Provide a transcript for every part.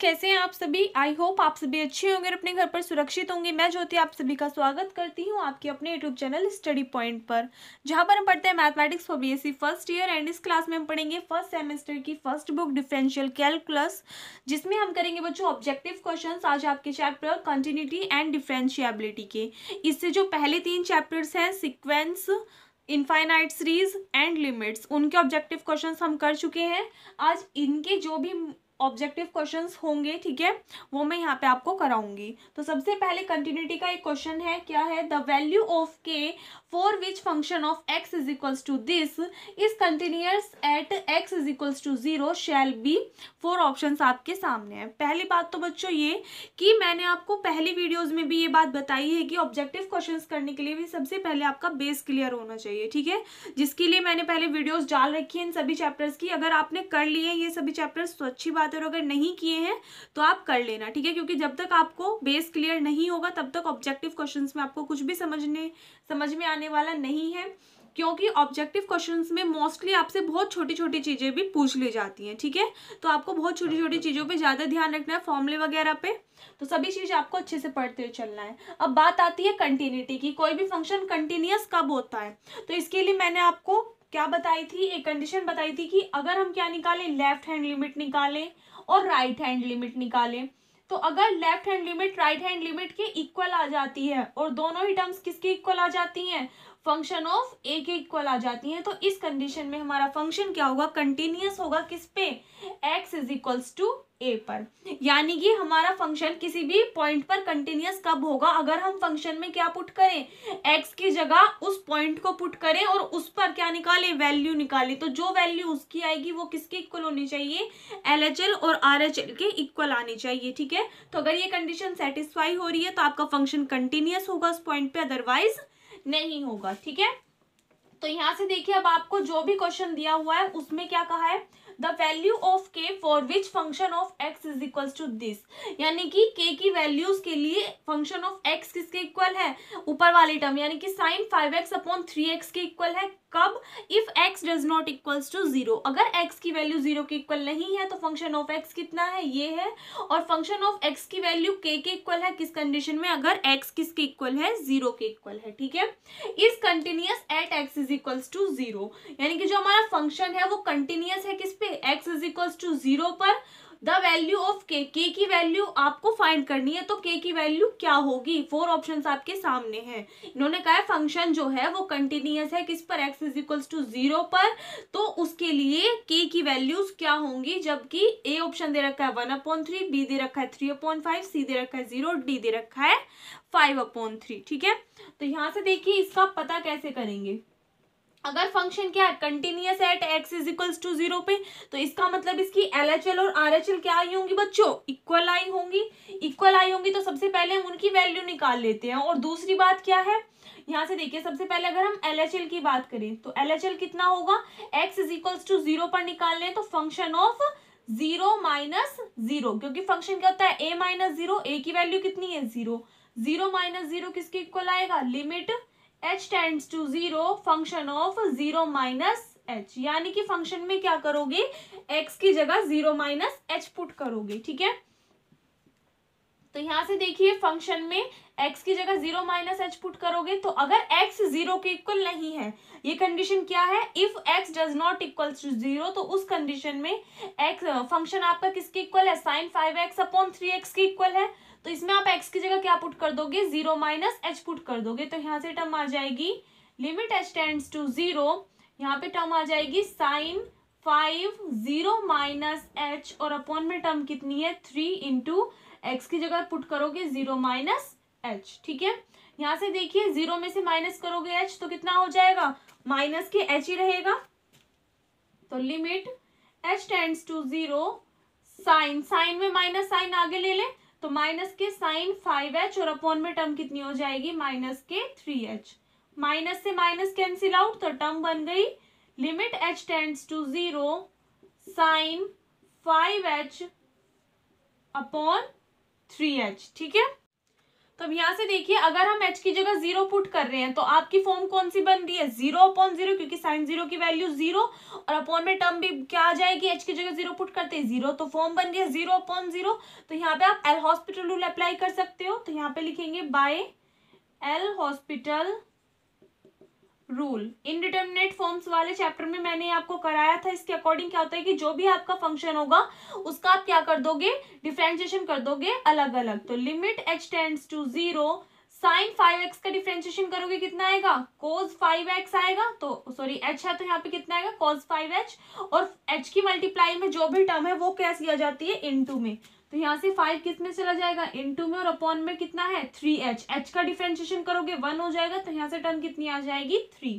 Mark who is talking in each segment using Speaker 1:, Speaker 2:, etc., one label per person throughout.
Speaker 1: कैसे हैं आप सभी आई होप आप सभी अच्छे होंगे और अपने घर पर सुरक्षित होंगे मैं ज्योति आप सभी का स्वागत करती हूं आपके अपने यूट्यूब चैनल स्टडी पॉइंट पर जहां पर हम पढ़ते हैं mathematics for BSc first year and इस क्लास में हम पढ़ेंगे फर्स्ट सेमेस्टर की फर्स्ट बुक डिफरेंशियल कैलकुलस जिसमें हम करेंगे बच्चों ऑब्जेक्टिव क्वेश्चन आज आपके चैप्टर कंटिन्यूटी एंड डिफ्रेंशियबिलिटी के इससे जो पहले तीन चैप्टर्स हैं sequence infinite series and limits उनके ऑब्जेक्टिव क्वेश्चंस हम कर चुके हैं आज इनके जो भी ऑब्जेक्टिव क्वेश्चंस होंगे ठीक है वो मैं यहाँ पे आपको कराऊंगी तो सबसे पहले कंटिन्यूटी का एक क्वेश्चन है क्या है the value of K for which function of x is equals to this is continuous at x is equals to zero shall be four option आपके सामने है पहली बात तो बच्चों ये कि मैंने आपको पहली वीडियोज में भी ये बात बताई है कि ऑब्जेक्टिव क्वेश्चन करने के लिए भी सबसे पहले आपका बेस क्लियर होना चाहिए ठीक है जिसके लिए मैंने पहले वीडियोज डाल रखी है इन सभी चैप्टर्स की अगर आपने कर लिए ये सभी चैप्टर्स तो अच्छी बात आते हो अगर नहीं किए हैं तो आप कर लेना ठीक है क्योंकि जब तक आपको बेस क्लियर नहीं होगा तब तक ऑब्जेक्टिव क्वेश्चन में आपको कुछ भी समझने समझ में आने वाला नहीं है क्योंकि ऑब्जेक्टिव क्वेश्चंस में मोस्टली आपसे बहुत छोटी छोटी चीज़ें भी पूछ ली जाती हैं ठीक है थीके? तो आपको बहुत छोटी छोटी हाँ, चीज़ों पे ज़्यादा ध्यान रखना है फॉर्मूले वगैरह पे तो सभी चीज़ आपको अच्छे से पढ़ते हुए चलना है अब बात आती है कंटिन्यूटी की कोई भी फंक्शन कंटिन्यूस कब होता है तो इसके लिए मैंने आपको क्या बताई थी एक कंडीशन बताई थी कि अगर हम क्या निकालें लेफ्ट हैंड लिमिट निकालें और राइट हैंड लिमिट निकालें तो अगर left hand limit right hand limit के इक्वल आ जाती है और दोनों ही टर्म्स किसके इक्वल आ जाती हैं फंक्शन ऑफ ए के इक्वल आ जाती हैं तो इस कंडीशन में हमारा फंक्शन क्या होगा कंटिन्यूस होगा किस पे एक्स इज इक्वल्स टू ए पर यानी कि हमारा फंक्शन किसी भी पॉइंट पर कंटिन्यूस कब होगा अगर हम फंक्शन में क्या पुट करें एक्स की जगह उस पॉइंट को पुट करें और उस पर क्या निकालें वैल्यू निकालें तो जो वैल्यू उसकी आएगी वो किसके इक्वल होनी चाहिए एल एच एल और आर एच एल के इक्वल आनी चाहिए ठीक है तो अगर ये कंडीशन सेटिस्फाई हो रही है तो आपका फंक्शन कंटिन्यूस होगा उस पॉइंट पे अदरवाइज नहीं होगा ठीक है तो यहां से देखिए अब आपको जो भी क्वेश्चन दिया हुआ है उसमें क्या कहा है the value of K for which function of x is equal to this यानी कि के की वैल्यूज के लिए फंक्शन ऑफ एक्स किसके इक्वल है ऊपर वाली टर्म यानी कि sine five X upon three X के इक्वल है कब if x does not equals to zero अगर x की वैल्यू जीरो के इक्वल नहीं है तो फंक्शन ऑफ x कितना है ये है और फंक्शन ऑफ x की वैल्यू k के इक्वल है किस कंडीशन में अगर x किसके इक्वल है जीरो के इक्वल है ठीक है is continuous at x is equals to zero यानी कि जो हमारा फंक्शन है वो कंटिन्यूस है किस पे x is equals to zero पर द वैल्यू ऑफ के के की वैल्यू आपको फाइंड करनी है तो के की वैल्यू क्या होगी फोर ऑप्शंस आपके सामने हैं इन्होंने कहा है फंक्शन जो है वो कंटिन्यूस है किस पर x is equals to zero पर तो उसके लिए के की वैल्यूज क्या होंगी जबकि ए ऑप्शन दे रखा है वन अपॉन थ्री बी दे रखा है थ्री अपॉन फाइव सी दे रखा है जीरो डी दे रखा है फाइव अपॉन थ्री ठीक है तो यहाँ से देखिए इसका पता कैसे करेंगे अगर फंक्शन क्या है continuous at x is equals to zero पे तो इसका मतलब इसकी एल एच एल और आर एच एल क्या आई होंगी बच्चों इक्वल आई होंगी इक्वल आई होंगी तो सबसे पहले हम उनकी वैल्यू निकाल लेते हैं और दूसरी बात क्या है यहाँ से देखिए सबसे पहले अगर हम एल एच एल की बात करें तो एल एच एल कितना होगा x is equals to zero पर निकाल लें तो function of zero minus zero क्योंकि फंक्शन क्या होता है ए माइनस जीरो ए की वैल्यू कितनी है जीरो जीरो माइनस जीरो किसके इक्वल आएगा limit H tends to zero function of zero minus H यानी कि फंक्शन में क्या करोगे एक्स की जगह जीरो माइनस एच पुट करोगे ठीक है तो यहां से देखिए फंक्शन में x की जगह जीरो माइनस एच पुट करोगे तो अगर x जीरो के इक्वल नहीं है ये कंडीशन क्या है if x does not equal to zero तो उस कंडीशन में x फंक्शन आपका किसके इक्वल है sine five X upon three X के इक्वल है तो इसमें आप एक्स की जगह क्या पुट कर दोगे जीरो माइनस एच पुट कर दोगे तो यहाँ से टर्म आ जाएगी limit H tends to zero यहाँ पे टर्म आ जाएगी sine five zero minus H और अपॉन में टर्म कितनी है थ्री इंटू एक्स की जगह पुट करोगे जीरो माइनस एच ठीक है यहाँ से देखिए जीरो में से माइनस करोगे एच तो कितना हो जाएगा माइनस के एच ही रहेगा तो limit H tends to zero sine sine में माइनस साइन आगे ले ले तो माइनस के साइन फाइव एच और अपॉन में टर्म कितनी हो जाएगी माइनस के थ्री एच माइनस से माइनस कैंसिल आउट तो टर्म बन गई limit H tends to zero sine five H upon three H ठीक है तो अब यहाँ से देखिए अगर हम एच की जगह जीरो पुट कर रहे हैं तो आपकी फॉर्म कौन सी बन रही है जीरो अपॉन जीरो क्योंकि साइन जीरो की वैल्यू जीरो और अपॉन में टर्म भी क्या आ जाएगी एच की जगह जीरो पुट करते हैं जीरो तो फॉर्म बन रही है जीरो अपॉन जीरो तो यहाँ पे आप एल हॉस्पिटल रूल अप्लाई कर सकते हो तो यहाँ पे लिखेंगे by L'Hospital rule indeterminate forms वाले चैप्टर में मैंने आपको कराया था इसके अकॉर्डिंग क्या होता है कि जो भी आपका फंक्शन होगा उसका आप क्या कर दोगे डिफ्रेंशिएशन कर दोगे अलग अलग तो limit H tends to zero sine five X का डिफ्रेंशिएशन करोगे कितना आएगा कोज फाइव एक्स आएगा तो सॉरी एच है तो यहाँ पे कितना आएगा कोज फाइव एच और एच की मल्टीप्लाई में जो भी टर्म है वो कैसे किया जाती है इन टू में तो यहाँ से फाइव किस में चला जाएगा इन टू में और अपॉन में कितना है थ्री एच एच का डिफ्रेंशिएशन करोगे वन हो जाएगा तो यहाँ से टर्म कितनी आ जाएगी थ्री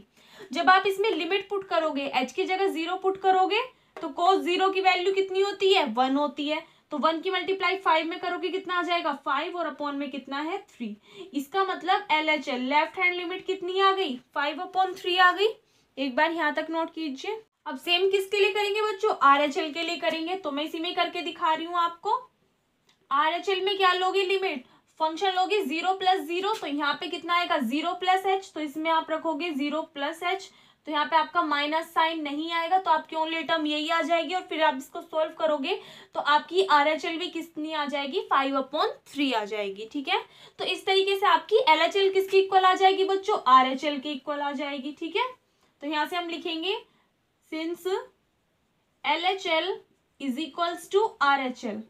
Speaker 1: जब आप इसमें लिमिट पुट करोगे एच की जगह जीरो पुट करोगे तो कोस जीरो की वैल्यू कितनी होती है वन होती है तो वन की मल्टीप्लाई फाइव में करोगे कितना आ जाएगा फाइव और अपॉन में कितना है थ्री इसका मतलब L H L left hand limit कितनी आ गई फाइव अपॉन थ्री आ गई एक बार यहाँ तक नोट कीजिए अब सेम किसके लिए करेंगे बच्चों आर एच एल के लिए करेंगे तो मैं इसी में करके दिखा रही हूँ आपको आर एच एल में क्या लोगी लिमिट फंक्शन लोगे जीरो प्लस जीरो तो यहाँ पे कितना आएगा जीरो प्लस एच तो इसमें आप रखोगे जीरो प्लस एच तो यहाँ पे आपका माइनस साइन नहीं आएगा तो आपकी ओनली टर्म यही आ जाएगी और फिर आप इसको सॉल्व करोगे तो आपकी आर एच एल भी कितनी आ जाएगी फाइव अपॉन थ्री आ जाएगी ठीक है तो इस तरीके से आपकी एल एच एल किसकी इक्वल आ जाएगी बच्चों आर एच एल की इक्वल आ जाएगी ठीक है तो यहां से हम लिखेंगे since L H L is equals to R H L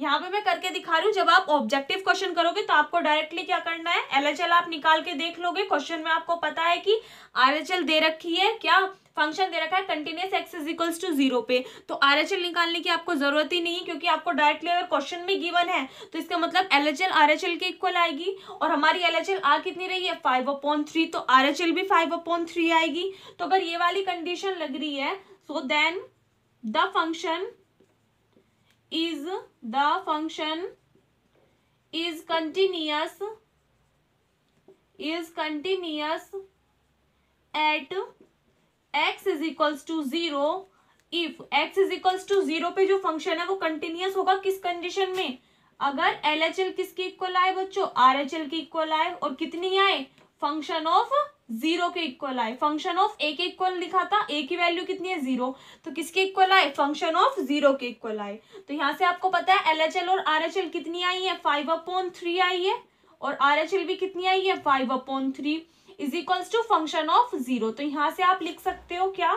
Speaker 1: यहाँ पे मैं करके दिखा रही हूँ जब आप ऑब्जेक्टिव क्वेश्चन करोगे तो आपको डायरेक्टली क्या करना है एलएचएल आप निकाल के देख लोगे क्वेश्चन में आपको पता है कि आरएचएल दे रखी है क्या फंक्शन दे रखा है continuous X is equals to zero पे तो आर एच एल निकालने की आपको जरूरत ही नहीं क्योंकि आपको डायरेक्टली अगर क्वेश्चन में गिवन है तो इसका मतलब L H L R H L के इक्वल आएगी और हमारी एल एच एल आर कितनी रही है फाइव अपॉन थ्री तो आर एच एल भी फाइव अपॉन थ्री आएगी तो अगर ये वाली कंडीशन लग रही है so then the function is the function is continuous is continuous at x is equals to zero if x is equal to zero पे जो फंक्शन है वो कंटिन्यूस होगा किस कंडीशन में अगर एल एच एल किसकी इक्वल आए बच्चों आर एच एल की इक्वल आए और कितनी आए फंक्शन ऑफ जीरो के इक्वल आए फंक्शन ऑफ ए के इक्वल लिखा था ए की वैल्यू कितनी है जीरो तो किसके इक्वल आए फंक्शन ऑफ जीरो के इक्वल आए तो यहाँ से आपको पता है एल और आर कितनी आई है फाइव अपॉन थ्री आई है और आर भी कितनी आई है five upon three is equals to function of zero तो यहाँ से आप लिख सकते हो क्या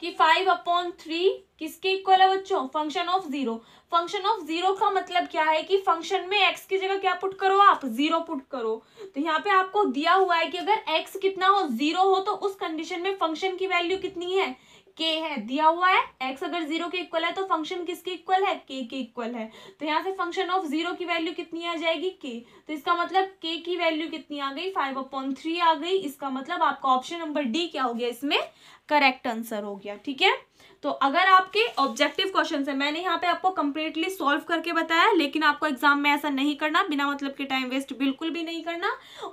Speaker 1: कि फाइव अपॉन थ्री किसके इक्वल है बच्चों function of zero function of zero का मतलब क्या है कि फंक्शन में एक्स की जगह क्या पुट करो आप जीरो पुट करो तो यहाँ पे आपको दिया हुआ है कि अगर एक्स कितना हो जीरो हो तो उस कंडीशन में फंक्शन की वैल्यू कितनी है के है दिया हुआ है एक्स अगर जीरो के इक्वल है तो फंक्शन किसके इक्वल है के के इक्वल है तो यहाँ से फंक्शन ऑफ जीरो की वैल्यू कितनी आ जाएगी के तो इसका मतलब के की वैल्यू कितनी आ गई फाइव अपॉन थ्री आ गई इसका मतलब आपका ऑप्शन नंबर डी क्या हो गया इसमें करेक्ट आंसर हो गया ठीक है तो अगर आपके ऑब्जेक्टिव क्वेश्चन है मैंने यहाँ पे आपको कंप्लीटली सॉल्व करके बताया लेकिन आपको एग्जाम में ऐसा नहीं करना बिना मतलब के टाइम वेस्ट बिल्कुल भी नहीं करना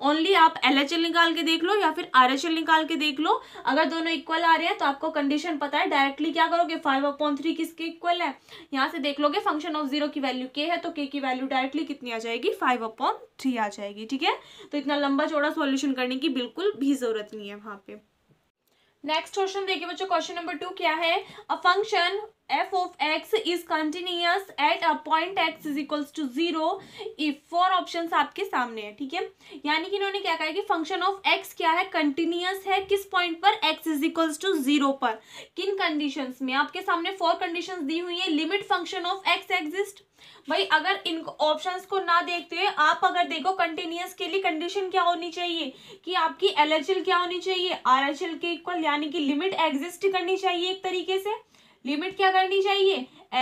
Speaker 1: ओनली आप एल निकाल के देख लो या फिर आर निकाल के देख लो अगर दोनों इक्वल आ रहे हैं तो आपको कंडीशन पता है डायरेक्टली क्या करोगे फाइव अपॉन थ्री किसके इक्वल है यहाँ से देख लोगे फंक्शन ऑफ जीरो की वैल्यू के है तो के की वैल्यू डायरेक्टली कितनी आ जाएगी फाइव अपॉन थ्री आ जाएगी ठीक है तो इतना लंबा चौड़ा सॉल्यूशन करने की बिल्कुल भी जरूरत नहीं है वहाँ पे नेक्स्ट क्वेश्चन देखिए बच्चों क्वेश्चन नंबर टू क्या है a function f of x is continuous at a point x is equals to zero if four options आपके सामने है ठीक है यानी कि इन्होंने क्या कहा कि फंक्शन ऑफ x क्या है कंटिन्यूस है किस पॉइंट पर x is equals to zero पर किन कंडीशंस में आपके सामने फोर कंडीशंस दी हुई है limit function of x exist भाई अगर इन ऑप्शंस को ना देखते हुए आप अगर देखो कंटिन्यूस के लिए कंडीशन क्या होनी चाहिए कि आपकी एल क्या होनी चाहिए आर के इक्वल यानी कि लिमिट एग्जिस्ट करनी चाहिए एक तरीके से लिमिट क्या करनी चाहिए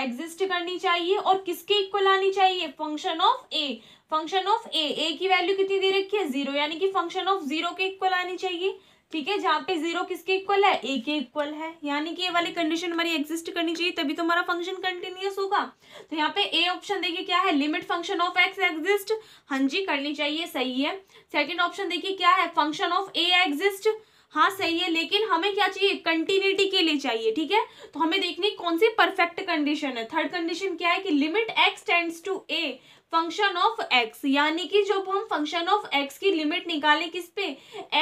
Speaker 1: एग्जिस्ट करनी चाहिए और किसके इक्वल आनी चाहिए function of a function of a a की वैल्यू कितनी दे रखी है जीरो यानी कि फंक्शन ऑफ जीरो के इक्वल आनी चाहिए ठीक है जहाँ पे जीरो किसके इक्वल है ए के इक्वल है यानी कि ये वाली कंडीशन हमारी एग्जिस्ट करनी चाहिए तभी तो हमारा फंक्शन कंटिन्यूस होगा तो यहाँ पे ए ऑप्शन देखिए क्या है limit function of x exist हाँ जी करनी चाहिए सही है सेकेंड ऑप्शन देखिए क्या है फंक्शन ऑफ ए एग्जिस्ट हाँ सही है लेकिन हमें क्या चाहिए कंटिन्यूटी के लिए चाहिए ठीक है तो हमें देखनी कौन सी परफेक्ट कंडीशन है थर्ड कंडीशन क्या है कि limit x tends to a function of x यानी कि जब हम फंक्शन ऑफ एक्स की लिमिट निकालें किस पे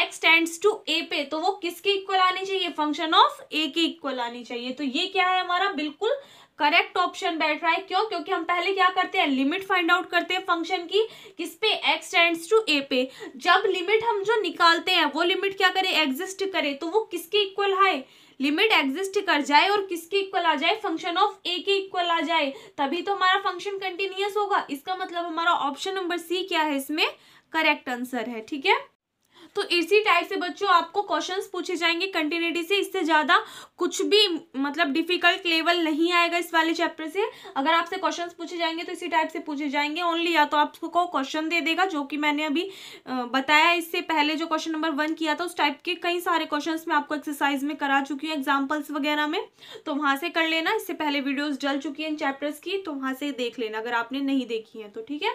Speaker 1: एक्स टेंड्स टू ए पे तो वो किसके इक्वल आनी चाहिए फंक्शन ऑफ ए के इक्वल आनी चाहिए तो ये क्या है हमारा बिल्कुल करेक्ट ऑप्शन बैठ रहा है क्यों क्योंकि हम पहले क्या करते हैं लिमिट फाइंड आउट करते हैं फंक्शन की किस पे एक्स टेंड्स टू ए पे जब लिमिट हम जो निकालते हैं वो लिमिट क्या करे एग्जिस्ट करे तो वो किसके इक्वल है लिमिट एग्जिस्ट कर जाए और किसके इक्वल आ जाए फंक्शन ऑफ ए के इक्वल आ जाए तभी तो हमारा फंक्शन कंटिन्यूस होगा इसका मतलब हमारा ऑप्शन नंबर सी क्या है इसमें करेक्ट आंसर है ठीक है तो इसी टाइप से बच्चों आपको क्वेश्चंस पूछे जाएंगे कंटिन्यूटी से इससे ज़्यादा कुछ भी मतलब डिफिकल्ट लेवल नहीं आएगा इस वाले चैप्टर से अगर आपसे क्वेश्चंस पूछे जाएंगे तो इसी टाइप से पूछे जाएंगे ओनली या तो आपको क्वेश्चन दे देगा जो कि मैंने अभी बताया इससे पहले जो क्वेश्चन नंबर वन किया था उस टाइप के कई सारे क्वेश्चन मैं आपको एक्सरसाइज में करा चुकी हूँ एग्जाम्पल्स वगैरह में तो वहाँ से कर लेना इससे पहले वीडियोज़ डल चुकी हैं इन चैप्टर्स की तो वहाँ से देख लेना अगर आपने नहीं देखी है तो ठीक है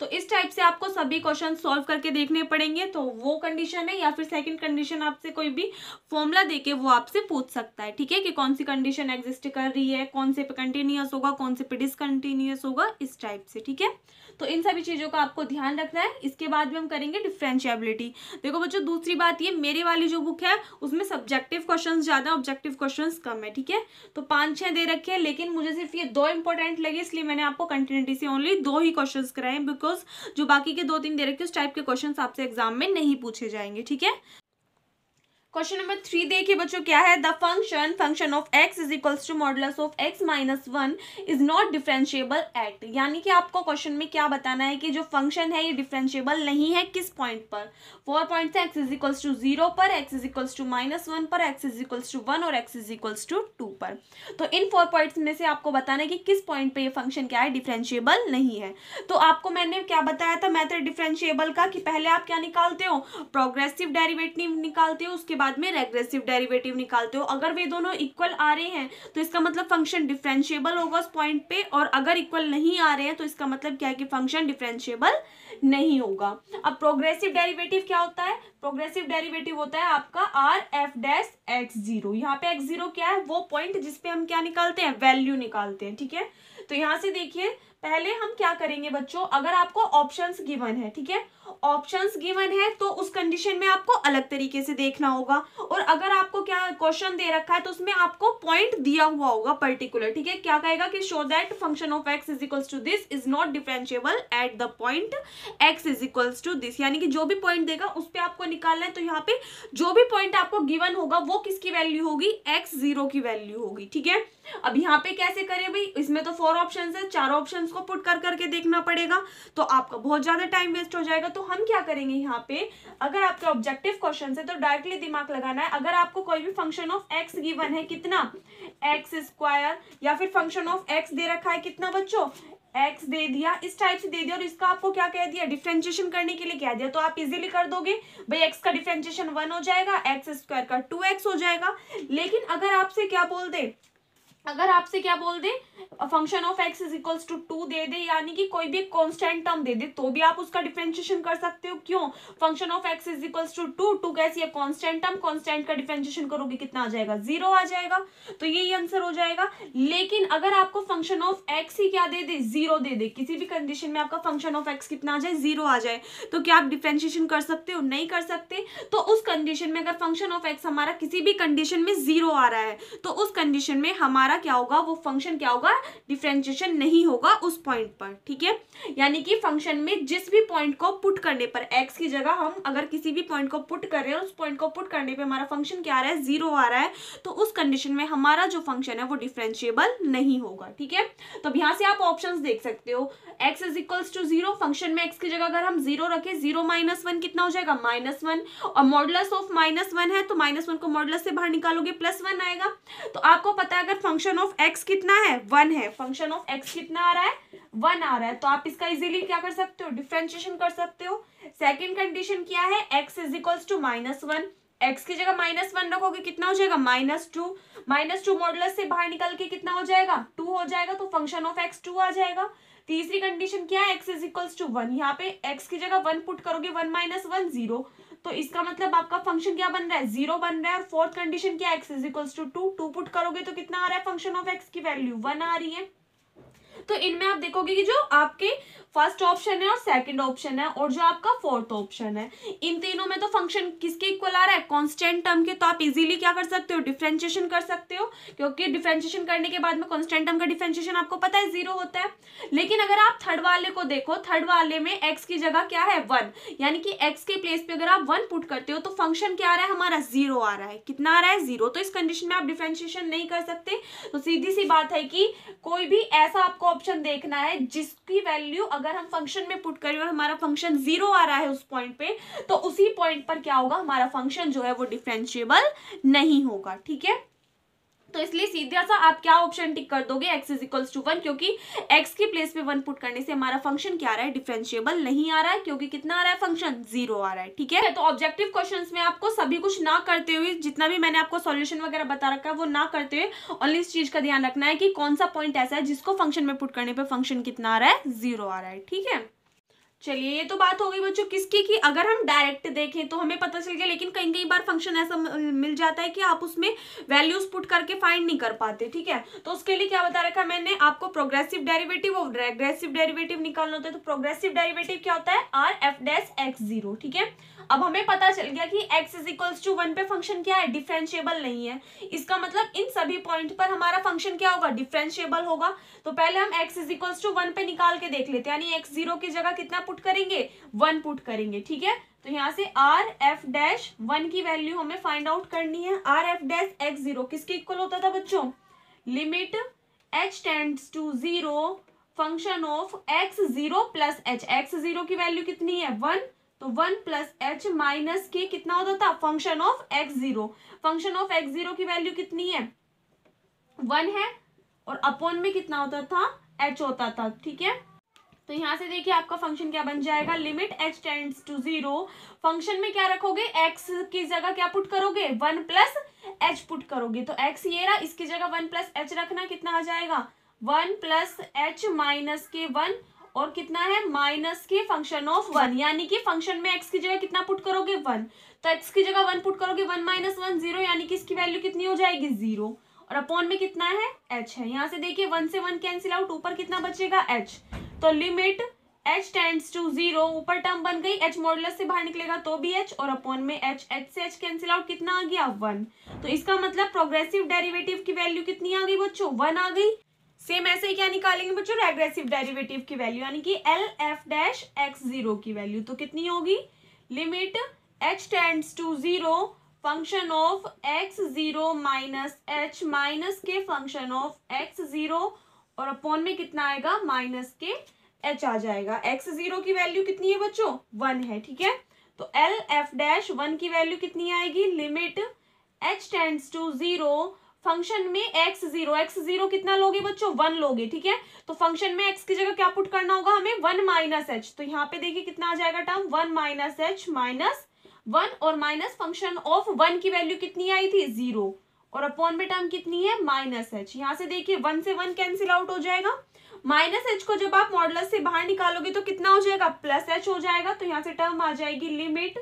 Speaker 1: तो इस टाइप से आपको सभी क्वेश्चन सॉल्व करके देखने पड़ेंगे तो वो कंडीशन है या फिर सेकंड कंडीशन आपसे कोई भी फॉर्मूला देके वो आपसे पूछ सकता है ठीक है कि कौन सी कंडीशन एग्जिस्ट कर रही है कौन से पे कंटिन्यूस होगा कौन से पे डिसकंटिन्यूस होगा इस टाइप से ठीक है तो इन सभी चीज़ों का आपको ध्यान रखना है इसके बाद भी हम करेंगे डिफ्रेंशियबिलिटी देखो बच्चों दूसरी बात ये मेरे वाली जो बुक है उसमें सब्जेक्टिव क्वेश्चन ज़्यादा ऑब्जेक्टिव क्वेश्चन कम है ठीक है तो पाँच छः दे रखे हैं लेकिन मुझे सिर्फ ये दो इंपॉर्टेंट लगे इसलिए मैंने आपको कंटिन्यूटी से ओनली दो ही क्वेश्चन कराए बिकॉज बिकॉज जो बाकी के दो तीन दे रखे उस टाइप के क्वेश्चन आपसे एग्जाम में नहीं पूछे जाएंगे ठीक है क्वेश्चन नंबर थ्री देखिए बच्चों क्या है the function function of x is equals to modulus of x minus one is not differentiable at यानी कि आपको क्वेश्चन में क्या बताना है कि जो फंक्शन है ये डिफ्रेंशिएबल नहीं है किस पॉइंट पर four point x is equals to zero पर x is equals to minus one पर x is equals to one और x is equals to two पर तो इन फोर पॉइंट्स में से आपको बताना है कि किस पॉइंट पर यह फंक्शन क्या है डिफ्रेंशिएबल नहीं है तो आपको मैंने क्या बताया था मैथड डिफ्रेंशिएबल का कि पहले आप क्या निकालते हो प्रोग्रेसिव डेरिवेटिव निकालते हो उसके बाद में रेग्रेसिव डेरिवेटिव निकालते हो अगर वे दोनों इक्वल आ रहे हैं तो इसका मतलब फंक्शन डिफ्रेंशिएबल होगा उस पॉइंट पे और अगर इक्वल नहीं आ रहे हैं तो इसका मतलब क्या है कि फंक्शन डिफ्रेंशिएबल नहीं होगा अब प्रोग्रेसिव डेरिवेटिव क्या होता है प्रोग्रेसिव डेरिवेटिव होता है आपका R f dash x zero यहाँ पे एक्स जीरो क्या है वो पॉइंट जिसपे हम क्या निकालते हैं वैल्यू निकालते हैं ठीक है तो यहाँ से देखिए पहले हम क्या करेंगे बच्चों अगर आपको ऑप्शंस गिवन है ठीक है ऑप्शंस गिवन है तो उस कंडीशन में आपको अलग तरीके से देखना होगा और अगर आपको क्या क्वेश्चन दे रखा है तो उसमें आपको पॉइंट दिया हुआ होगा पर्टिकुलर ठीक है क्या कहेगा कि show that function of x is equals to this is not differentiable at the point x is equals to this यानी कि जो भी पॉइंट देगा उस पर आपको निकालना है तो यहाँ पे जो भी पॉइंट आपको गिवन होगा वो किसकी वैल्यू होगी एक्स जीरो की वैल्यू होगी ठीक है अब यहाँ पे कैसे करें भाई इसमें तो फोर ऑप्शन है चार ऑप्शन क्वेश्चंस को पुट कर करके देखना पड़ेगा तो आपका बहुत ज़्यादा टाइम वेस्ट हो जाएगा तो हम क्या करेंगे यहाँ पे अगर आपके ऑब्जेक्टिव क्वेश्चन है तो डायरेक्टली दिमाग लगाना है अगर आपको कोई भी फंक्शन ऑफ एक्स गिवन है कितना एक्स स्क्वायर या फिर फंक्शन ऑफ एक्स दे रखा है कितना बच्चों x दे दिया इस टाइप से दे दिया और इसका आपको क्या कह दिया डिफ्रेंशिएशन करने के लिए कह दिया तो आप इजीली कर दोगे भाई x का डिफ्रेंशिएशन वन हो जाएगा एक्स स्क्वायर का टू एक्स हो जाएगा लेकिन अगर आपसे क्या बोल दे अगर आपसे क्या बोल दे function of x is equals to two दे दे यानी कि कोई भी एक कॉन्स्टेंट टर्म दे दे तो भी आप उसका डिफ्रेंशिएशन कर सकते हो क्यों function of x is equals to two two कैसी है कॉन्स्टेंट टर्म कॉन्स्टेंट का डिफ्रेंशिएशन करोगे कितना आ जाएगा जीरो आ जाएगा तो यही आंसर हो जाएगा लेकिन अगर आपको फंक्शन ऑफ एक्स ही क्या दे दे जीरो दे दे किसी भी कंडीशन में आपका फंक्शन ऑफ एक्स कितना आ जाए जीरो आ जाए तो क्या आप डिफ्रेंशिएशन कर सकते हो नहीं कर सकते तो उस कंडीशन में अगर फंक्शन ऑफ एक्स हमारा किसी भी कंडीशन में जीरो आ रहा है तो उस कंडीशन में हमारा हमारा क्या होगा वो फंक्शन क्या होगा डिफ्रेंशिएशन नहीं होगा उस पॉइंट पर ठीक है यानी कि फंक्शन में जिस भी पॉइंट को पुट करने पर एक्स की जगह हम अगर किसी भी पॉइंट को पुट कर रहे हैं उस पॉइंट को पुट करने पर हमारा फंक्शन क्या आ रहा है जीरो आ रहा है तो उस कंडीशन में हमारा जो फंक्शन है वो डिफ्रेंशिएबल नहीं होगा ठीक है तो अब यहाँ से आप ऑप्शन देख सकते हो x is equals to zero function में एक्स की जगह अगर हम जीरो रखें जीरो माइनस वन कितना हो जाएगा माइनस वन और मॉडलस ऑफ माइनस वन है तो माइनस वन को मॉडलस से बाहर निकालोगे प्लस वन आएगा तो आपको पता है अगर फंक्शन फंक्शन ऑफ एक्स कितना है वन है फंक्शन ऑफ एक्स कितना आ रहा है वन आ रहा है तो आप इसका इजीली क्या कर सकते हो डिफ्रेंशिएशन कर सकते हो सेकंड कंडीशन क्या है x is equals to minus one x की जगह माइनस वन रखोगे कितना हो जाएगा minus two minus two modulus से बाहर निकल के कितना हो जाएगा टू हो जाएगा तो फंक्शन ऑफ एक्स टू आ जाएगा तीसरी कंडीशन क्या है x is equals to one यहाँ पे एक्स की जगह वन पुट करोगे वन माइनस वन जीरो तो इसका मतलब आपका फंक्शन क्या बन रहा है जीरो बन रहा है और फोर्थ कंडीशन क्या x is equals to two two put करोगे तो कितना आ रहा है फंक्शन ऑफ एक्स की वैल्यू वन आ रही है तो इनमें आप देखोगे कि जो आपके फर्स्ट ऑप्शन है और सेकंड ऑप्शन है और जो आपका फोर्थ ऑप्शन है इन तीनों में तो फंक्शन किसके इक्वल आ रहा है कॉन्स्टेंट टर्म के तो आप इजीली क्या कर सकते हो डिफ्रेंशिएशन कर सकते हो क्योंकि डिफ्रेंशिएशन करने के बाद में कॉन्स्टेंट टर्म का डिफ्रेंशिएशन आपको पता है जीरो होता है लेकिन अगर आप थर्ड वाले को देखो थर्ड वाले में एक्स की जगह क्या है वन यानी कि एक्स के प्लेस पे अगर आप वन पुट करते हो तो फंक्शन क्या आ रहा है हमारा जीरो आ रहा है कितना आ रहा है जीरो तो इस कंडीशन में आप डिफ्रेंशिएशन नहीं कर सकते तो सीधी सी बात है कि कोई भी ऐसा आपको ऑप्शन देखना है जिसकी वैल्यू अगर हम फंक्शन में पुट करें और हमारा फंक्शन जीरो आ रहा है उस पॉइंट पे तो उसी पॉइंट पर क्या होगा हमारा फंक्शन जो है वो डिफ्रेंशिएबल नहीं होगा ठीक है तो इसलिए सीधा सा आप क्या ऑप्शन टिक कर दोगे x is equals to one क्योंकि x की प्लेस पे वन पुट करने से हमारा फंक्शन क्या आ रहा है डिफ्रेंशियबल नहीं आ रहा है क्योंकि कितना आ रहा है फंक्शन जीरो आ रहा है ठीक है तो ऑब्जेक्टिव क्वेश्चन में आपको सभी कुछ ना करते हुए जितना भी मैंने आपको सोल्यूशन वगैरह बता रखा है वो ना करते हुए ओनली इस चीज का ध्यान रखना है कि कौन सा पॉइंट ऐसा है जिसको फंक्शन में पुट करने पर फंक्शन कितना आ रहा है जीरो आ रहा है ठीक है चलिए ये तो बात हो गई बच्चों किसकी कि अगर हम डायरेक्ट देखें तो हमें पता चल गया लेकिन कहीं कई बार फंक्शन ऐसा मिल जाता है कि आप उसमें वैल्यूज पुट करके फाइंड नहीं कर पाते ठीक है तो उसके लिए क्या बता रखा है मैंने आपको प्रोग्रेसिव डेरिवेटिव और रेग्रेसिव डेरिवेटिव निकालना होता है तो प्रोग्रेसिव डेरिवेटिव क्या होता है R f dash x zero ठीक है अब हमें पता चल गया कि x is equals to one पे फंक्शन क्या है डिफ्रेंशियबल नहीं है इसका मतलब इन सभी पॉइंट पर हमारा फंक्शन क्या होगा डिफ्रेंशियबल होगा तो पहले हम x is equals to one पे निकाल के देख लेते हैं यानी x जीरो की जगह कितना पुट करेंगे वन पुट करेंगे ठीक है तो यहाँ से आर एफ डैश वन की वैल्यू हमें फाइंड आउट करनी है R f dash x zero किसके इक्वल होता था बच्चों limit H tends to zero function of x zero plus h x zero की वैल्यू कितनी है वन तो वन प्लस एच माइनस के कितना होता था function of x zero function of x zero की वैल्यू कितनी है वन है और अपॉन में कितना होता था एच होता था ठीक है तो यहां से देखिए आपका फंक्शन क्या बन जाएगा limit H tends to zero function में क्या रखोगे एक्स की जगह क्या पुट करोगे वन प्लस एच पुट करोगे तो एक्स ये रहा इसकी जगह वन प्लस एच रखना कितना आ जाएगा वन प्लस एच माइनस के वन और कितना है माइनस के फंक्शन ऑफ वन यानी कि फंक्शन में एक्स की जगह कितना पुट करोगे वन तो एक्स की जगह वन पुट करोगे वन माइनस वन जीरो यानी कि इसकी वैल्यू कितनी हो जाएगी जीरो और अपॉन में कितना है एच है यहाँ से देखिए वन से वन कैंसिल आउट ऊपर कितना बचेगा एच तो limit H tends to zero ऊपर टर्म बन गई एच मॉडल से बाहर निकलेगा तो भी एच और अपॉन में एच एच से एच कैंसिल आउट कितना आ गया वन तो इसका मतलब प्रोग्रेसिव डेरिवेटिव की वैल्यू कितनी आ गई बच्चों वन आ गई सेम ऐसे ही क्या निकालेंगे बच्चों रेग्रेसिव डेरिवेटिव की वैल्यू यानी कि L f dash x zero की वैल्यू तो कितनी होगी limit H tends to zero function of x zero minus h minus के फंक्शन ऑफ एक्स जीरो और अपॉन में कितना आएगा माइनस के एच आ जाएगा एक्स जीरो की वैल्यू कितनी है बच्चों वन है ठीक है तो एल एफ डैश वन की वैल्यू कितनी आएगी limit H tends to zero function में एक्स जीरो एक्स जीरो कितना लोगे बच्चों वन लोगे ठीक है तो फंक्शन में एक्स की जगह क्या पुट करना होगा हमें वन माइनस एच तो यहाँ पे देखिए कितना आ जाएगा term one minus h minus one और माइनस फंक्शन ऑफ वन की वैल्यू कितनी आई थी जीरो और अपॉन में टर्म कितनी है माइनस एच यहाँ से देखिए वन से वन कैंसिल आउट हो जाएगा माइनस एच को जब आप मॉडल से बाहर निकालोगे तो कितना हो जाएगा प्लस एच हो जाएगा तो यहाँ से टर्म आ जाएगी limit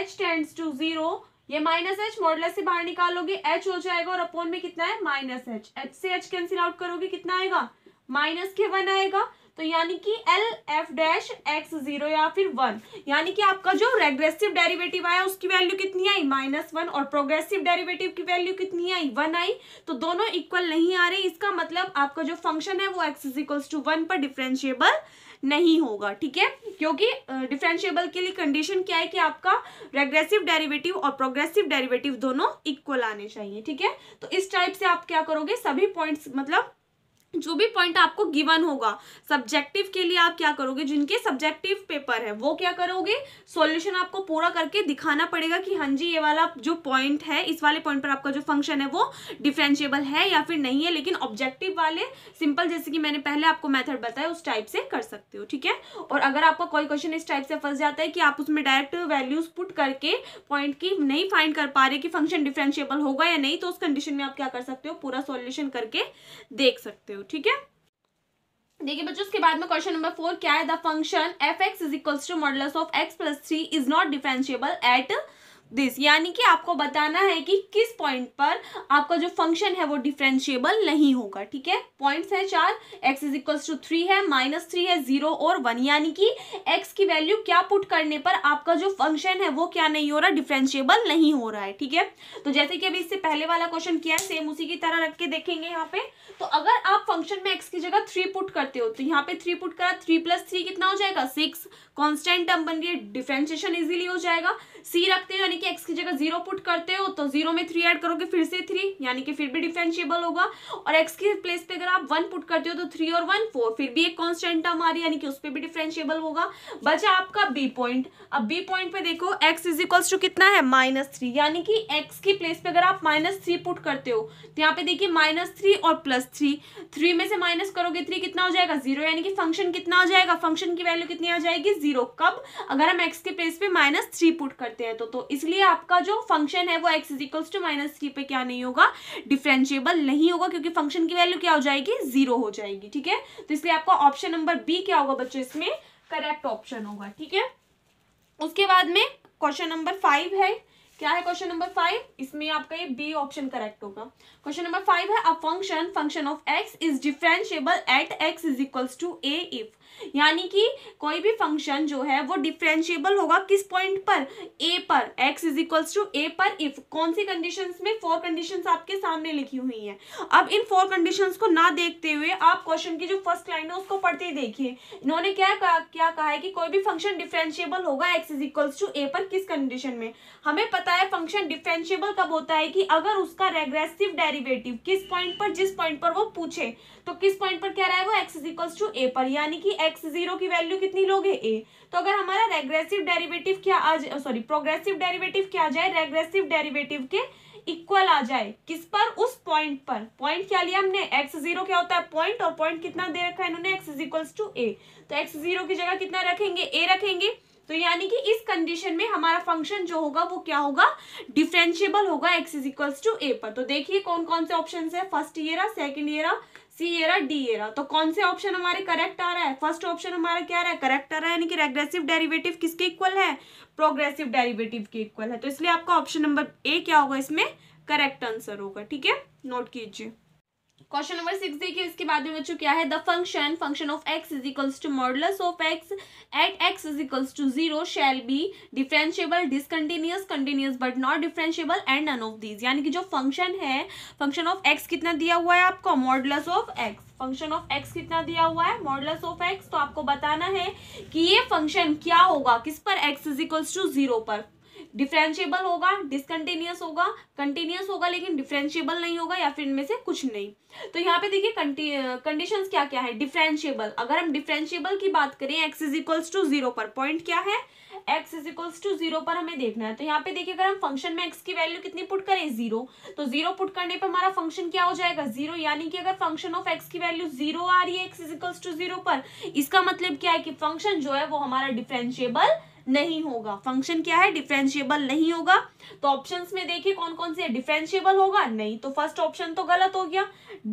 Speaker 1: H tends to zero ये माइनस एच मॉडल से बाहर निकालोगे एच हो जाएगा और अपोन में कितना है माइनस एच एच से एच कैंसिल आउट करोगे कितना आएगा माइनस के वन आएगा तो यानी कि L f dash x zero या फिर वन यानी कि आपका जो रेग्रेसिव डेरिवेटिव आया उसकी वैल्यू कितनी आई माइनस वन और प्रोग्रेसिव डेरिवेटिव की वैल्यू कितनी आई वन आई तो दोनों इक्वल नहीं आ रहे इसका मतलब आपका जो फंक्शन है वो x is equals to one पर डिफ्रेंशिएबल नहीं होगा ठीक है क्योंकि uh, के लिए कंडीशन क्या है कि आपका रेग्रेसिव डेरिवेटिव और प्रोग्रेसिव डेरिवेटिव दोनों इक्वल आने चाहिए ठीक है तो इस टाइप से आप क्या करोगे सभी पॉइंट्स मतलब जो भी पॉइंट आपको गिवन होगा सब्जेक्टिव के लिए आप क्या करोगे जिनके सब्जेक्टिव पेपर है वो क्या करोगे सॉल्यूशन आपको पूरा करके दिखाना पड़ेगा कि हाँ जी ये वाला जो पॉइंट है इस वाले पॉइंट पर आपका जो फंक्शन है वो डिफ्रेंशिएबल है या फिर नहीं है लेकिन ऑब्जेक्टिव वाले सिंपल जैसे कि मैंने पहले आपको मैथड बताया उस टाइप से कर सकते हो ठीक है और अगर आपका कोई क्वेश्चन इस टाइप से फंस जाता है कि आप उसमें डायरेक्ट वैल्यूज पुट करके पॉइंट की नहीं फाइंड कर पा रहे कि फंक्शन डिफ्रेंशिएबल होगा या नहीं तो उस कंडीशन में आप क्या कर सकते हो पूरा सोल्यूशन करके देख सकते हो हो ठीक है देखिए बच्चों उसके बाद में क्वेश्चन नंबर फोर क्या है the function f x is equals to modulus of x plus three is not differentiable at this यानी कि आपको बताना है कि किस पॉइंट पर आपका जो फंक्शन है वो डिफ्रेंशिएबल नहीं होगा ठीक है पॉइंट्स हैं चार x is equal to three है माइनस थ्री है जीरो और वन यानी कि एक्स की वैल्यू क्या पुट करने पर आपका जो फंक्शन है वो क्या नहीं हो रहा डिफ्रेंशिएबल नहीं हो रहा है ठीक है तो जैसे कि अभी इससे पहले वाला क्वेश्चन किया है सेम उसी की तरह रख के देखेंगे यहाँ पे तो अगर आप फंक्शन में एक्स की जगह थ्री पुट करते हो तो यहाँ पे थ्री पुट करा थ्री प्लस थ्री कितना हो जाएगा सिक्स कॉन्स्टेंट टर्म बन रही डिफ्रेंशिएशन इजिली हो जाएगा सी रखते हो यानी कि एक्स की जगह जीरो पुट करते हो तो जीरो में थ्री ऐड करोगे फिर से थ्री यानी कि फिर भी डिफ्रेंशिएबल होगा और एक्स की प्लेस पे अगर आप वन पुट करते हो तो थ्री और वन फोर फिर भी एक कॉन्स्टेंट टर्म आ रही है यानी कि उस पर भी डिफ्रेंशियबल होगा बचा आपका बी पॉइंट अब बी पॉइंट पे देखो एक्स इज इक्वल्स टू कितना है माइनस थ्री यानी कि एक्स की प्लेस पे अगर आप माइनस थ्री पुट करते हो तो यहाँ पे देखिए माइनस थ्री और प्लस थ्री थ्री में से माइनस करोगे थ्री कितना हो जाएगा जीरो यानी कि फंक्शन कितना हो जाएगा फंक्शन की वैल्यू कितनी आ जाएगी जीरो कब अगर हम एक्स के प्लेस पे माइनस थ्री पुट करते करते हैं तो तो इसलिए आपका जो फंक्शन है वो x is equals to minus three पे क्या नहीं होगा डिफ्रेंशिएबल नहीं होगा क्योंकि फंक्शन की वैल्यू क्या हो जाएगी जीरो हो जाएगी ठीक है तो इसलिए आपका ऑप्शन नंबर बी क्या होगा बच्चों इसमें करेक्ट ऑप्शन होगा ठीक है उसके बाद में क्वेश्चन नंबर फाइव है क्या है क्वेश्चन नंबर फाइव इसमें आपका ये बी ऑप्शन करेक्ट होगा क्वेश्चन नंबर फाइव है a function function of x is differentiable at x is equals to a if यानी कि कोई भी फंक्शन जो है वो डिफ्रेंशिएबल होगा किस पॉइंट पर ए पर एक्स इज इक्वल्स टू ए पर इफ कौन सी कंडीशन में फोर कंडीशन आपके सामने लिखी हुई है अब इन फोर कंडीशन को ना देखते हुए आप क्वेश्चन की जो फर्स्ट लाइन है उसको पढ़ते ही देखिए इन्होंने क्या कहा क्या कहा है कि कोई भी फंक्शन डिफ्रेंशिएबल होगा एक्स इज इक्वल्स टू ए पर किस कंडीशन में हमें पता है फंक्शन डिफ्रेंशिएबल कब होता है कि अगर उसका रेग्रेसिव डेरिवेटिव किस पॉइंट पर जिस पॉइंट पर वो पूछे तो किस पॉइंट पर क्या रहा है वो एक्स इज इक्वल्स टू ए पर यानी कि एक्स जीरो की वैल्यू कितनी लोगे ए तो अगर हमारा रेग्रेसिव डेरिवेटिव क्या आ जाए सॉरी प्रोग्रेसिव डेरिवेटिव क्या आ जाए रेग्रेसिव डेरिवेटिव के इक्वल आ जाए किस पर उस पॉइंट पर पॉइंट क्या लिया हमने एक्स जीरो क्या होता है पॉइंट और पॉइंट कितना दे रखा है इन्होंने x is equals to a तो एक्स जीरो की जगह कितना रखेंगे ए रखेंगे तो यानी कि इस कंडीशन में हमारा फंक्शन जो होगा वो क्या होगा डिफ्रेंशियबल होगा एक्स इज इक्वल्स टू ए पर तो देखिए कौन कौन से ऑप्शन है first year second year C era D era तो कौन से ऑप्शन हमारे करेक्ट आ रहा है फर्स्ट ऑप्शन हमारा क्या रहा है करेक्ट आ रहा है यानी कि रेग्रेसिव डेरिवेटिव किसके इक्वल है प्रोग्रेसिव डेरिवेटिव के इक्वल है तो इसलिए आपका ऑप्शन नंबर ए क्या होगा इसमें करेक्ट आंसर होगा ठीक है नोट कीजिए क्वेश्चन नंबर सिक्स देखिए इसके बाद में बच्चों क्या है the function function of x is equals to modulus of x at x is equals to zero shall be differentiable discontinuous continuous but not differentiable and none of these यानी कि जो फंक्शन है फंक्शन ऑफ एक्स कितना दिया हुआ है आपको modulus of x function of x कितना दिया हुआ है मॉडल ऑफ एक्स तो आपको बताना है कि ये फंक्शन क्या होगा किस पर x is equals to zero पर डिफ्रेंशियबल होगा डिसकंटिन्यूस होगा कंटिन्यूस होगा लेकिन डिफ्रेंशियबल नहीं होगा या फिर इनमें से कुछ नहीं तो यहाँ पे देखिए कंडीशन क्या क्या है डिफ्रेंशियबल अगर हम डिफ्रेंशियबल की बात करें x is equals to zero पर पॉइंट क्या है x is equals to zero पर हमें देखना है तो यहाँ पे देखिए अगर हम फंक्शन में एक्स की वैल्यू कितनी पुट करें जीरो तो जीरो पुट करने पर हमारा फंक्शन क्या हो जाएगा जीरो यानी कि अगर फंक्शन ऑफ एक्स की वैल्यू जीरो आ रही है x is equals to zero पर इसका मतलब क्या है कि फंक्शन जो है वो हमारा डिफ्रेंशिएबल नहीं होगा फंक्शन क्या है डिफ्रेंशियबल नहीं होगा तो ऑप्शंस में देखिए कौन कौन से डिफ्रेंशियबल होगा नहीं तो फर्स्ट ऑप्शन तो गलत हो गया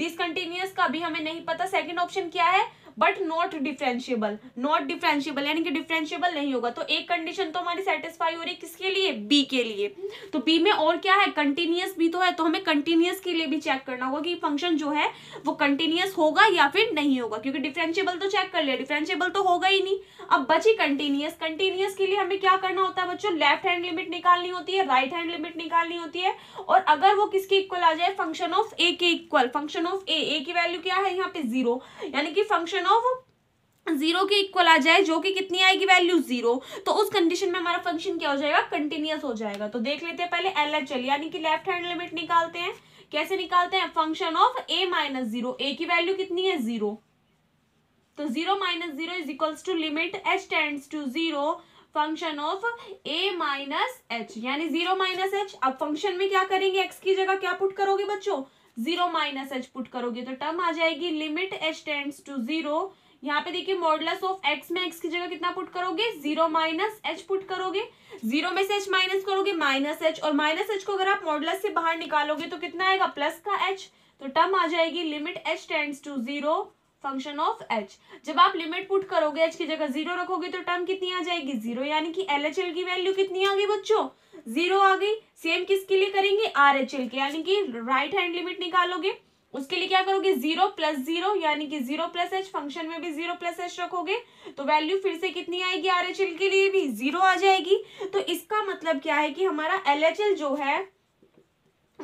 Speaker 1: डिसकंटिन्यूस का भी हमें नहीं पता सेकेंड ऑप्शन क्या है but not differentiable not differentiable यानी कि डिफ्रेंशियबल नहीं होगा तो एक कंडीशन तो हमारी सेटिस्फाई हो रही है किसके लिए बी के लिए तो बी में और क्या है कंटिन्यूस भी तो है तो हमें कंटिन्यूस के लिए भी चेक करना होगा कि फंक्शन जो है वो कंटिन्यूस होगा या फिर नहीं होगा क्योंकि डिफ्रेंशियबल तो चेक कर लिया डिफ्रेंशियबल तो होगा ही नहीं अब बची कंटिन्यूस कंटिन्यूस के लिए हमें क्या करना होता है बच्चों लेफ्ट हैंड लिमिट निकालनी होती है राइट हैंड लिमिट निकालनी होती है और अगर वो किसके इक्वल आ जाए फंक्शन ऑफ ए के equal function of a a की वैल्यू क्या है यहाँ पे जीरो यानी कि फंक्शन कंडीशन ऑफ जीरो के इक्वल आ जाए जो कि कितनी आएगी वैल्यू जीरो तो उस कंडीशन में हमारा फंक्शन क्या हो जाएगा कंटिन्यूस हो जाएगा तो देख लेते हैं पहले एल एच एल यानी कि लेफ्ट हैंड लिमिट निकालते हैं कैसे निकालते हैं function of a minus zero a की वैल्यू कितनी है जीरो तो zero minus zero is equals to limit H tends to zero function of a minus H यानी जीरो माइनस एच अब फंक्शन में क्या करेंगे एक्स की जगह क्या पुट करोगे बच्चों जीरो माइनस एच पुट करोगे तो टर्म आ जाएगी limit H tends to zero यहाँ पे देखिए मॉडलस ऑफ एक्स में एक्स की जगह कितना पुट करोगे जीरो माइनस एच पुट करोगे जीरो में से एच माइनस करोगे माइनस एच और माइनस एच को अगर आप मॉडलस से बाहर निकालोगे तो कितना आएगा प्लस का एच तो टर्म आ जाएगी limit H tends to zero function of h जब आप लिमिट पुट करोगे एच की जगह जीरो रखोगे तो टर्म कितनी आ जाएगी जीरो यानी कि एल एच एल की वैल्यू कितनी आ गई बच्चों जीरो आ गई सेम किसके लिए करेंगे आर एच एल के यानी कि राइट हैंड लिमिट निकालोगे उसके लिए क्या करोगे जीरो प्लस जीरो यानी कि जीरो प्लस एच फंक्शन में भी जीरो प्लस एच रखोगे तो वैल्यू फिर से कितनी आएगी आर एच एल के लिए भी जीरो आ जाएगी तो इसका मतलब क्या है कि हमारा एल एच एल जो है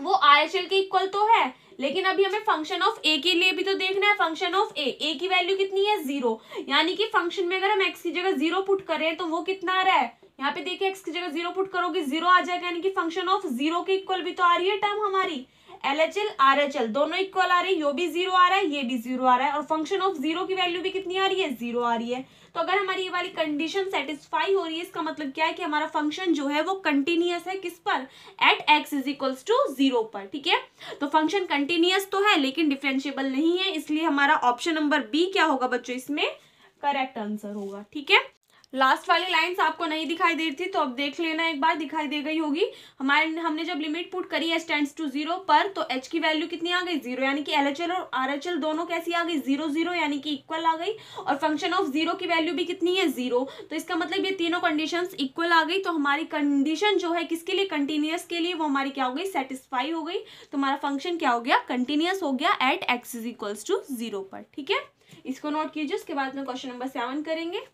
Speaker 1: वो आर एच एल के इक्वल तो है लेकिन अभी हमें फंक्शन ऑफ ए के लिए भी तो देखना है फंक्शन ऑफ ए ए की वैल्यू कितनी है जीरो यानी कि फंक्शन में अगर हम एक्स की जगह जीरो पुट करें तो वो कितना आ रहा है यहाँ पे देखिए एक्स की जगह जीरो पुट करोगे जीरो आ जाएगा यानी कि फंक्शन ऑफ जीरो के इक्वल भी तो आ रही है टर्म हमारी L H L R H L दोनों इक्वल आ रही है यो भी जीरो आ रहा है ये भी जीरो आ रहा है और फंक्शन ऑफ जीरो की वैल्यू भी कितनी आ रही है जीरो आ रही है तो अगर हमारी ये वाली कंडीशन सेटिस्फाई हो रही है इसका मतलब क्या है कि हमारा फंक्शन जो है वो कंटिन्यूस है किस पर at x is equals to zero पर ठीक है तो फंक्शन कंटिन्यूस तो है लेकिन डिफ्रेंशियबल नहीं है इसलिए हमारा ऑप्शन नंबर बी क्या होगा बच्चों इसमें करेक्ट आंसर होगा ठीक है लास्ट वाली लाइंस आपको नहीं दिखाई दे रही थी तो अब देख लेना एक बार दिखाई दे गई होगी हमारे हमने जब लिमिट पुट करी है स्टैंड टू जीरो पर तो एच की वैल्यू कितनी आ गई जीरो यानी कि एल और आर दोनों कैसी आ गई जीरो जीरो यानी कि इक्वल आ गई और फंक्शन ऑफ जीरो की वैल्यू भी कितनी है जीरो तो इसका मतलब ये तीनों कंडीशन इक्वल आ गई तो हमारी कंडीशन जो है किसके लिए कंटिन्यूस के लिए वो हमारी क्या हो गई सेटिस्फाई हो गई तो हमारा फंक्शन क्या हो गया कंटिन्यूस हो गया at x is equals to zero पर ठीक है इसको नोट कीजिए उसके बाद में क्वेश्चन नंबर सेवन करेंगे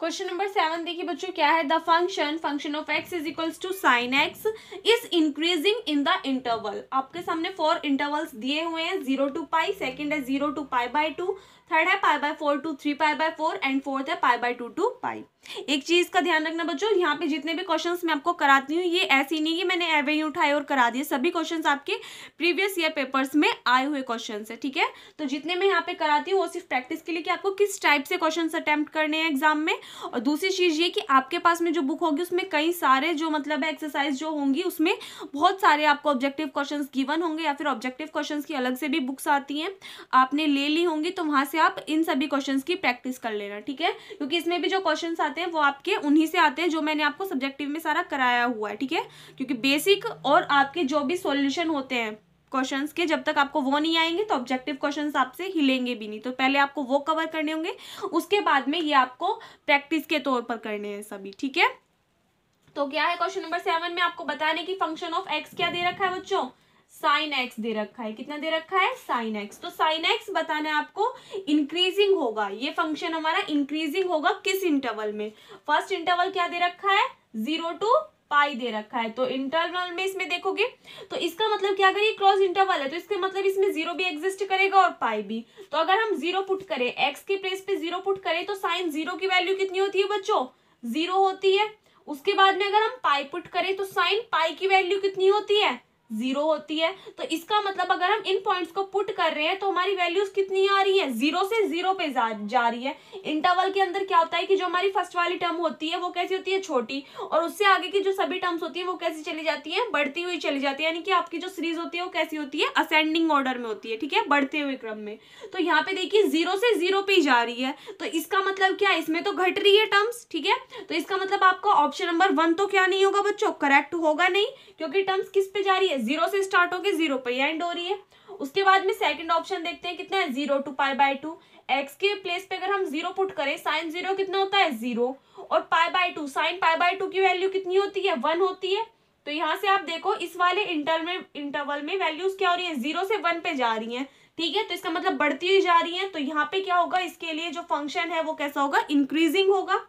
Speaker 1: क्वेश्चन नंबर सेवन देखिए बच्चों क्या है the function function of x is equals to sine x is increasing in the interval आपके सामने फोर इंटरवल्स दिए हुए हैं जीरो टू पाई सेकेंड है zero to pi by two third है pi by four to three pi by four and fourth है pi by two to two pi चीज का ध्यान रखना बच्चों यहाँ पे जितने भी क्वेश्चंस मैं आपको कराती हूँ ये ऐसी नहीं कि मैंने एवे ही उठाए और करा दिए सभी क्वेश्चंस आपके प्रीवियस ईयर पेपर्स में आए हुए क्वेश्चंस है ठीक है तो जितने मैं यहाँ पे कराती हूँ वो सिर्फ प्रैक्टिस के लिए कि आपको किस टाइप से क्वेश्चन अटैम्प्ट करने हैं एग्जाम में और दूसरी चीज ये कि आपके पास में जो बुक होगी उसमें कई सारे जो मतलब है एक्सरसाइज जो होंगी उसमें बहुत सारे आपको ऑब्जेक्टिव क्वेश्चन गिवन होंगे या फिर ऑब्जेक्टिव क्वेश्चन की अलग से भी बुक्स आती हैं आपने ले ली होंगी तो वहाँ से आप इन सभी क्वेश्चन की प्रैक्टिस कर लेना ठीक है क्योंकि इसमें भी जो क्वेश्चन आते हैं वो आपके उन्हीं से आते हैं जो मैंने आपको सब्जेक्टिव में सारा कराया हुआ है ठीक है क्योंकि बेसिक और आपके जो भी सोल्यूशन होते हैं क्वेश्चंस के जब तक आपको वो नहीं आएंगे तो ऑब्जेक्टिव क्वेश्चंस आपसे हिलेंगे भी नहीं तो पहले आपको वो कवर करने होंगे उसके बाद में ये आपको प्रैक्टिस के तौर पर करने हैं सभी ठीक है तो क्या है क्वेश्चन नंबर सेवन में आपको बताने की फंक्शन ऑफ एक्स क्या दे रखा है बच्चों साइन एक्स दे रखा है कितना दे रखा है साइन एक्स तो साइन एक्स बताना है आपको इंक्रीजिंग होगा ये फंक्शन हमारा इंक्रीजिंग होगा किस इंटरवल में फर्स्ट इंटरवल क्या दे रखा है जीरो टू पाई दे रखा है तो इंटरवल में इसमें देखोगे तो इसका मतलब क्या अगर ये क्रॉस इंटरवल है तो इसके मतलब इसमें जीरो भी एग्जिस्ट करेगा और पाई भी तो अगर हम जीरो पुट करें एक्स के प्लेस पे जीरो पुट करें तो साइन जीरो की वैल्यू कितनी होती है बच्चों जीरो होती है उसके बाद में अगर हम पाई पुट करें तो साइन पाई की वैल्यू कितनी होती है जीरो होती है तो इसका मतलब अगर हम इन पॉइंट्स को पुट कर रहे हैं तो हमारी वैल्यूज कितनी आ रही है जीरो से जीरो पे जा, जा रही है इंटरवल के अंदर क्या होता है कि जो हमारी फर्स्ट वाली टर्म होती है वो कैसी होती है छोटी और उससे आगे की जो सभी टर्म्स होती है वो कैसी चली जाती है बढ़ती हुई चली जाती है यानी कि आपकी जो सीरीज होती है वो कैसी होती है असेंडिंग ऑर्डर में होती है ठीक है बढ़ते हुए क्रम में तो यहाँ पे देखिए जीरो से जीरो पे जा रही है तो इसका मतलब क्या इसमें तो घट रही है टर्म्स ठीक है तो इसका मतलब आपका ऑप्शन नंबर वन तो क्या नहीं होगा बच्चों करेक्ट होगा नहीं क्योंकि टर्म्स किस पे जा रही है है जीरो से स्टार्ट होगी जीरो पर एंड हो रही है उसके बाद में सेकंड ऑप्शन देखते हैं कितना है zero to pi by two x के प्लेस पे अगर हम जीरो पुट करें साइन जीरो कितना होता है जीरो और pi by two sine pi by two की वैल्यू कितनी होती है वन होती है तो यहाँ से आप देखो इस वाले इंटर में इंटरवल में वैल्यूज क्या हो रही है जीरो से वन पे जा रही है ठीक है तो इसका मतलब बढ़ती हुई जा रही है तो यहाँ पे क्या होगा इसके लिए जो फंक्शन है वो कैसा होगा इंक्रीजिंग होगा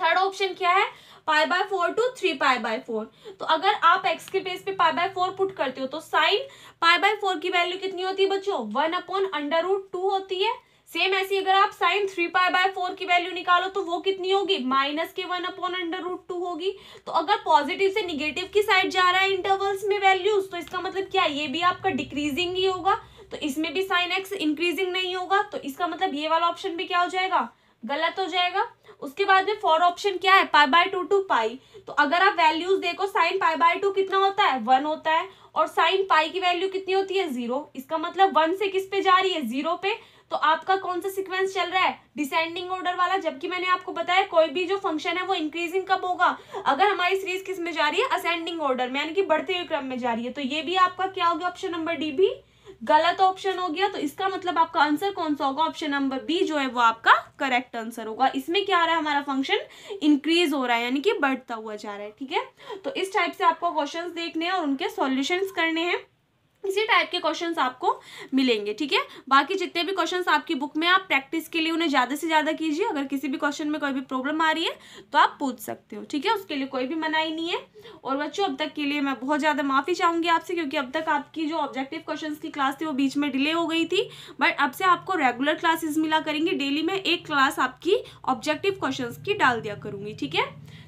Speaker 1: थर्ड ऑप्शन क्या है pi by four to three pi by four तो अगर आप एक्स के प्लेस पे पाई बाय फोर पुट करते हो तो साइन पाई बाय फोर की वैल्यू कितनी होती है बच्चों one upon under root two होती है सेम ऐसी अगर आप sine three pi by four की वैल्यू निकालो तो वो कितनी होगी माइनस के one upon under root two होगी तो अगर पॉजिटिव से निगेटिव की साइड जा रहा है इंटरवल्स में वैल्यूज तो इसका मतलब क्या ये भी आपका डिक्रीजिंग ही होगा तो इसमें भी साइन एक्स इंक्रीजिंग नहीं होगा तो इसका मतलब ये वाला ऑप्शन भी क्या हो जाएगा गलत हो जाएगा उसके बाद में फॉर ऑप्शन क्या है pi by two to two pi अगर आप वैल्यूज देखो साइन पाई बाय टू कितना होता है वन होता है और साइन पाई की वैल्यू कितनी होती है जीरो इसका मतलब वन से किस पे जा रही है जीरो पे तो आपका कौन सा सीक्वेंस चल रहा है डिसेंडिंग ऑर्डर वाला जबकि मैंने आपको बताया कोई भी जो फंक्शन है वो इंक्रीजिंग कब होगा अगर हमारी सीरीज किस में जा रही है असेंडिंग ऑर्डर में यानी कि बढ़ते हुए क्रम में जा रही है तो ये भी आपका क्या होगा ऑप्शन नंबर डी भी गलत ऑप्शन हो गया तो इसका मतलब आपका आंसर कौन सा होगा ऑप्शन नंबर बी जो है वो आपका करेक्ट आंसर होगा इसमें क्या आ रहा है हमारा फंक्शन इंक्रीज हो रहा है यानी कि बढ़ता हुआ जा रहा है ठीक है तो इस टाइप से आपको क्वेश्चन देखने हैं और उनके सॉल्यूशंस करने हैं इसी टाइप के क्वेश्चंस आपको मिलेंगे ठीक है बाकी जितने भी क्वेश्चंस आपकी बुक में आप प्रैक्टिस के लिए उन्हें ज़्यादा से ज़्यादा कीजिए अगर किसी भी क्वेश्चन में कोई भी प्रॉब्लम आ रही है तो आप पूछ सकते हो ठीक है उसके लिए कोई भी मनाही नहीं है और बच्चों अब तक के लिए मैं बहुत ज़्यादा माफ़ी चाहूँगी आपसे क्योंकि अब तक आपकी जो ऑब्जेक्टिव क्वेश्चन की क्लास थी वो बीच में डिले हो गई थी बट अब से आपको रेगुलर क्लासेज मिला करेंगी डेली में एक क्लास आपकी ऑब्जेक्टिव क्वेश्चन की डाल दिया करूँगी ठीक है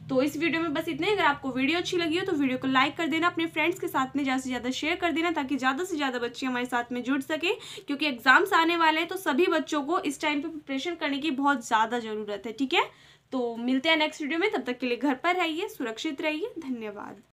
Speaker 1: तो इस वीडियो में बस इतने अगर आपको वीडियो अच्छी लगी हो तो वीडियो को लाइक कर देना अपने फ्रेंड्स के साथ में ज़्यादा से ज़्यादा शेयर कर देना ताकि ज़्यादा से ज़्यादा बच्चे हमारे साथ में जुड़ सके क्योंकि एग्ज़ाम्स आने वाले हैं तो सभी बच्चों को इस टाइम पर प्रिपरेशन करने की बहुत ज़्यादा ज़रूरत है ठीक है तो मिलते हैं नेक्स्ट वीडियो में तब तक के लिए घर पर रहिए सुरक्षित रहिए धन्यवाद